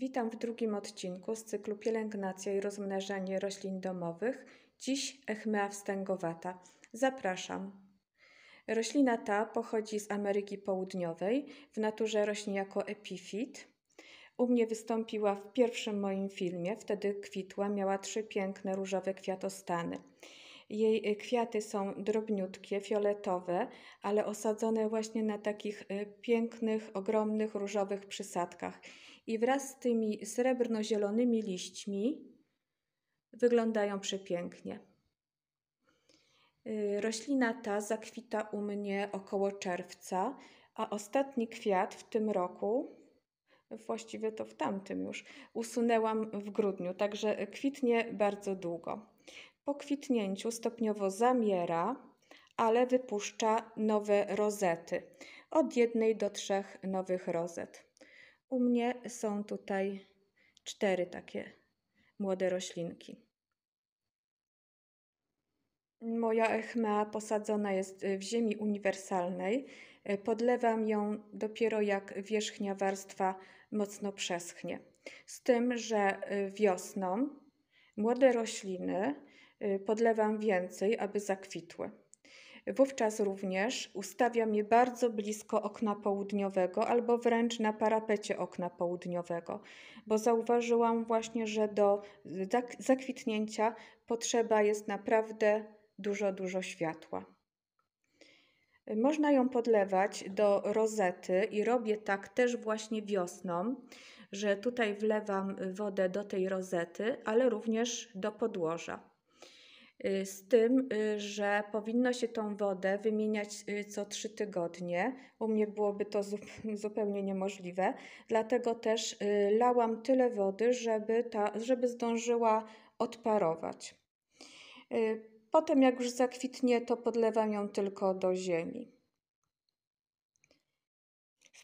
Witam w drugim odcinku z cyklu Pielęgnacja i rozmnażanie roślin domowych. Dziś echmea wstęgowata. Zapraszam. Roślina ta pochodzi z Ameryki Południowej. W naturze rośnie jako epifit. U mnie wystąpiła w pierwszym moim filmie. Wtedy kwitła, miała trzy piękne różowe kwiatostany. Jej kwiaty są drobniutkie, fioletowe, ale osadzone właśnie na takich y, pięknych, ogromnych różowych przysadkach i wraz z tymi srebrno-zielonymi liśćmi wyglądają przepięknie. Y, Roślina ta zakwita u mnie około czerwca, a ostatni kwiat w tym roku, właściwie to w tamtym już, usunęłam w grudniu, także kwitnie bardzo długo. Po kwitnięciu stopniowo zamiera, ale wypuszcza nowe rozety, od jednej do trzech nowych rozet. U mnie są tutaj cztery takie młode roślinki. Moja echmea posadzona jest w ziemi uniwersalnej. Podlewam ją dopiero jak wierzchnia warstwa mocno przeschnie. Z tym, że wiosną młode rośliny podlewam więcej, aby zakwitły. Wówczas również ustawiam je bardzo blisko okna południowego albo wręcz na parapecie okna południowego, bo zauważyłam właśnie, że do y, zakwitnięcia potrzeba jest naprawdę dużo, dużo światła. Można ją podlewać do rozety i robię tak też właśnie wiosną, że tutaj wlewam wodę do tej rozety, ale również do podłoża. Y, z tym, y, że powinno się tą wodę wymieniać y, co trzy tygodnie. U mnie byłoby to zupełnie niemożliwe, dlatego też lałam tyle wody, żeby, ta, żeby zdążyła odparować. Potem, jak już zakwitnie, to podlewam ją tylko do ziemi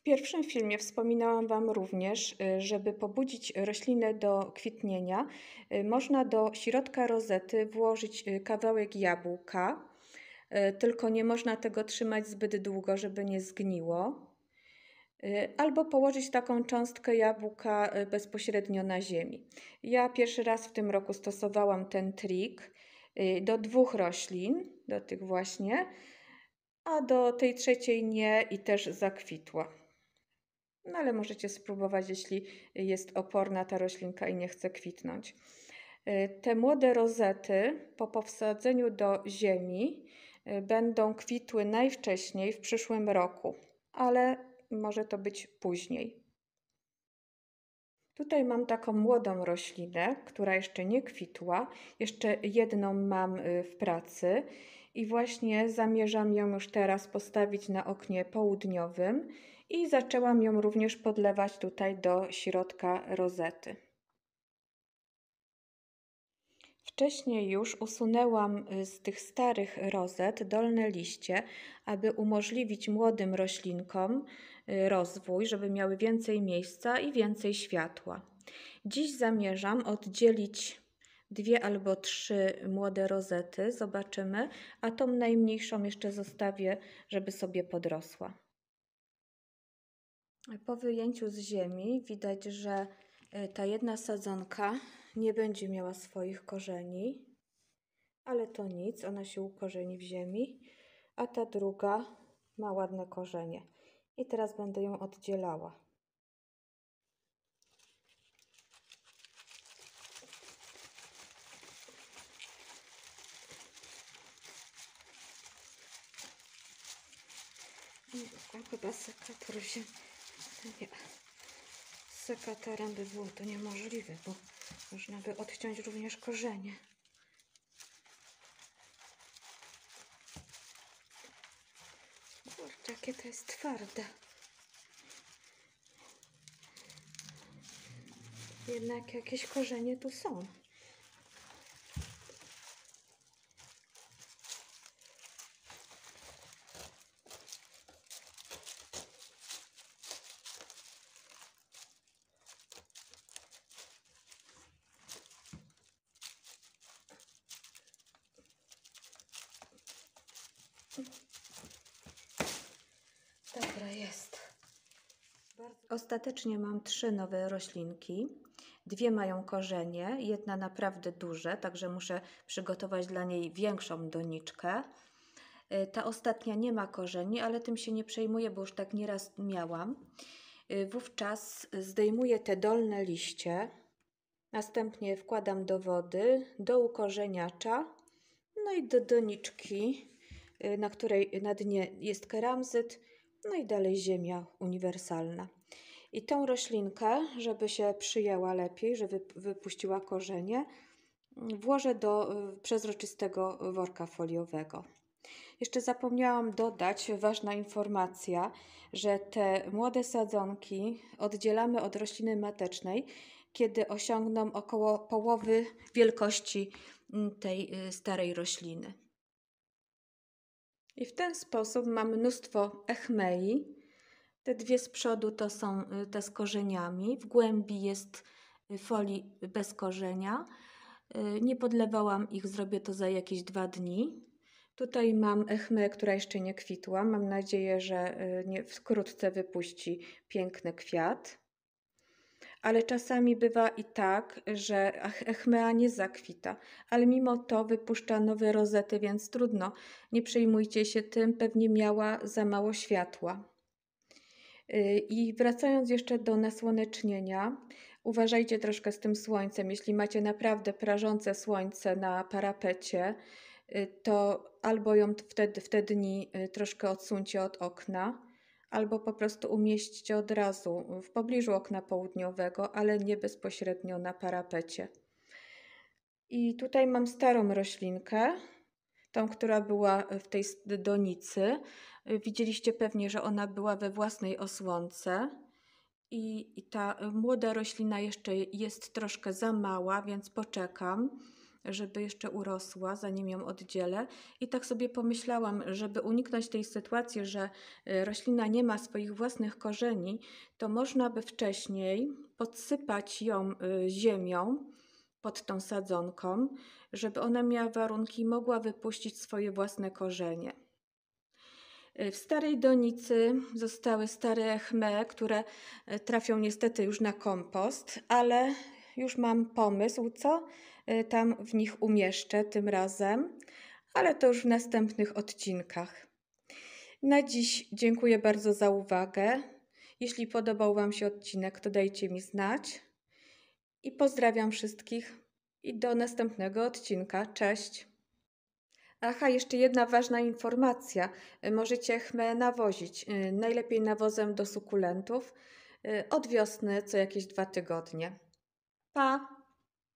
pierwszym filmie wspominałam Wam również, y, żeby pobudzić roślinę do kwitnienia, y, można do środka rozety włożyć y, kawałek jabłka, tylko nie można tego trzymać zbyt długo, żeby nie zgniło. Albo położyć taką cząstkę jabłka bezpośrednio na ziemi. Ja pierwszy raz w tym roku stosowałam ten trik do dwóch roślin, do tych właśnie, a do tej trzeciej nie i też zakwitła no ale możecie spróbować, jeśli jest oporna ta roślinka i nie chce kwitnąć. E, te młode rozety po powsadzeniu do ziemi e, będą kwitły najwcześniej w przyszłym roku, ale może to być później. Tutaj mam taką młodą roślinę, która jeszcze nie kwitła. Jeszcze jedną mam e, w pracy i właśnie zamierzam ją już teraz postawić na oknie południowym i zaczęłam ją również podlewać tutaj do środka rozety. Wcześniej już usunęłam y, z tych starych rozet dolne liście, aby umożliwić młodym roślinkom y, rozwój, żeby miały więcej miejsca i więcej światła. Dziś zamierzam oddzielić dwie albo trzy młode rozety, zobaczymy, a tą najmniejszą jeszcze zostawię, żeby sobie podrosła. Po wyjęciu z ziemi widać, że e, ta jedna sadzonka nie będzie miała swoich korzeni, ale to nic, ona się ukorzeni w ziemi, a ta druga ma ładne korzenie. I teraz będę ją oddzielała. Chyba się nie. Z sekatorem by było to niemożliwe, bo można by odciąć również korzenie. Kurczę, jakie to jest twarde. Jednak jakieś korzenie tu są. Ostatecznie mam trzy nowe roślinki. Dwie mają korzenie, jedna naprawdę duże, także muszę przygotować dla niej większą doniczkę. Y, ta ostatnia nie ma korzeni, ale tym się nie przejmuję, bo już tak nieraz miałam. Y, wówczas zdejmuję te dolne liście, następnie wkładam do wody, do ukorzeniacza, no i do doniczki, y, na której na dnie jest keramzyt, no i dalej ziemia uniwersalna. I tą roślinkę, żeby się przyjęła lepiej, żeby wypuściła korzenie, włożę do przezroczystego worka foliowego. Jeszcze zapomniałam dodać ważna informacja, że te młode sadzonki oddzielamy od rośliny matecznej, kiedy osiągną około połowy wielkości mm, tej y, starej rośliny. I w ten sposób mam mnóstwo echmei, te dwie z przodu to są y, te z korzeniami. W głębi jest y, folii bez korzenia. Y, nie podlewałam ich, zrobię to za jakieś dwa dni. Tutaj mam echmę, która jeszcze nie kwitła. Mam nadzieję, że nie, wkrótce wypuści piękny kwiat. Ale czasami bywa i tak, że echmea nie zakwita, ale mimo to wypuszcza nowe rozety, więc trudno. Nie przejmujcie się tym, pewnie miała za mało światła. Y, I wracając jeszcze do nasłonecznienia, uważajcie troszkę z tym słońcem. Jeśli macie naprawdę prażące słońce na parapecie, y, to albo ją wtedy, w te dni y, troszkę odsuńcie od okna, albo po prostu umieśćcie od razu w pobliżu okna południowego, ale nie bezpośrednio na parapecie. I tutaj mam starą roślinkę, tą, która była e, w tej donicy. E, widzieliście pewnie, że ona była we własnej osłonce. I, I, ta e, młoda roślina jeszcze jest troszkę za mała, więc poczekam, żeby jeszcze urosła, zanim ją oddzielę. I tak sobie pomyślałam, żeby uniknąć tej sytuacji, że roślina nie ma swoich własnych korzeni, to można by wcześniej podsypać ją ziemią pod tą sadzonką, żeby ona miała warunki i mogła wypuścić swoje własne korzenie. Y, w starej donicy zostały stare echme, które y, trafią niestety już na kompost, ale już mam pomysł, co y, tam w nich umieszczę tym razem, ale to już w następnych odcinkach. Na dziś dziękuję bardzo za uwagę. Jeśli podobał Wam się odcinek, to dajcie mi znać. I pozdrawiam wszystkich i do następnego odcinka. Cześć! Aha, jeszcze jedna ważna informacja. Y, możecie chmę nawozić, y, najlepiej nawozem do sukulentów, y, od wiosny co jakieś dwa tygodnie. Pa!